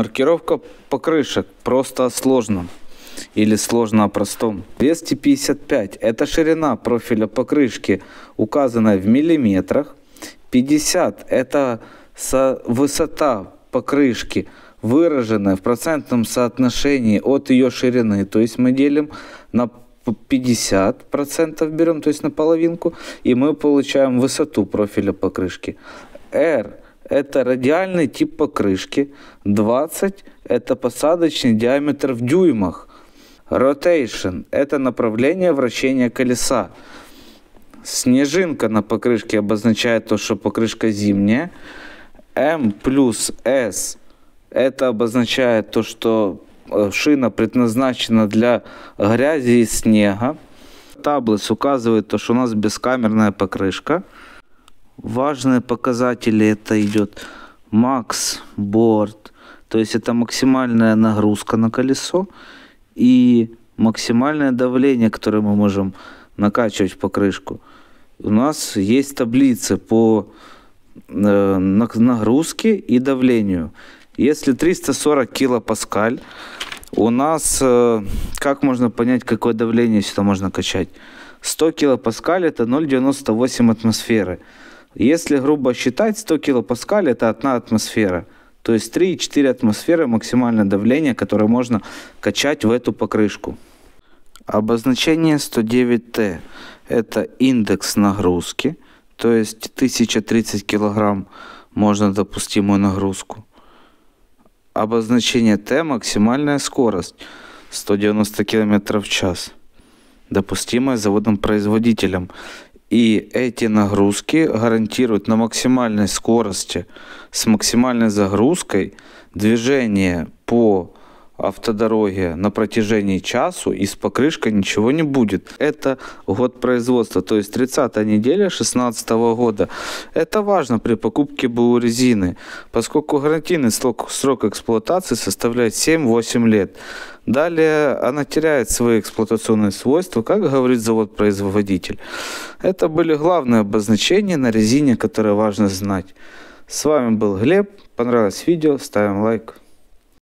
Маркировка покрышек просто о сложном или сложно о простом. 255 – это ширина профиля покрышки, указанная в миллиметрах. 50 – это со высота покрышки, выраженная в процентном соотношении от ее ширины. То есть мы делим на 50% берем, то есть на половинку, и мы получаем высоту профиля покрышки. R это радиальный тип покрышки, 20 – это посадочный диаметр в дюймах, rotation – это направление вращения колеса, снежинка на покрышке обозначает то, что покрышка зимняя, M плюс S – это обозначает то, что э, шина предназначена для грязи и снега, таблиц указывает то, что у нас бескамерная покрышка важные показатели это идет макс, борт, то есть это максимальная нагрузка на колесо и максимальное давление, которое мы можем накачивать в покрышку. У нас есть таблицы по э, нагрузке и давлению. Если 340 килопаскаль, у нас, э, как можно понять, какое давление сюда можно качать? 100 килопаскаль это 0,98 атмосферы. Если грубо считать, 100 килопаскаль – это одна атмосфера. То есть 3-4 атмосферы – максимальное давление, которое можно качать в эту покрышку. Обозначение 109Т – это индекс нагрузки, то есть 1030 кг можно допустимую нагрузку. Обозначение Т – максимальная скорость 190 км в час, допустимая заводом-производителем и эти нагрузки гарантируют на максимальной скорости с максимальной загрузкой движение по автодороге на протяжении часу, и с покрышкой ничего не будет. Это год производства, то есть 30 неделя 2016 года. Это важно при покупке БУ резины, поскольку гарантийный срок, срок эксплуатации составляет 7-8 лет. Далее она теряет свои эксплуатационные свойства, как говорит завод-производитель. Это были главные обозначения на резине, которые важно знать. С вами был Глеб. Понравилось видео, ставим лайк.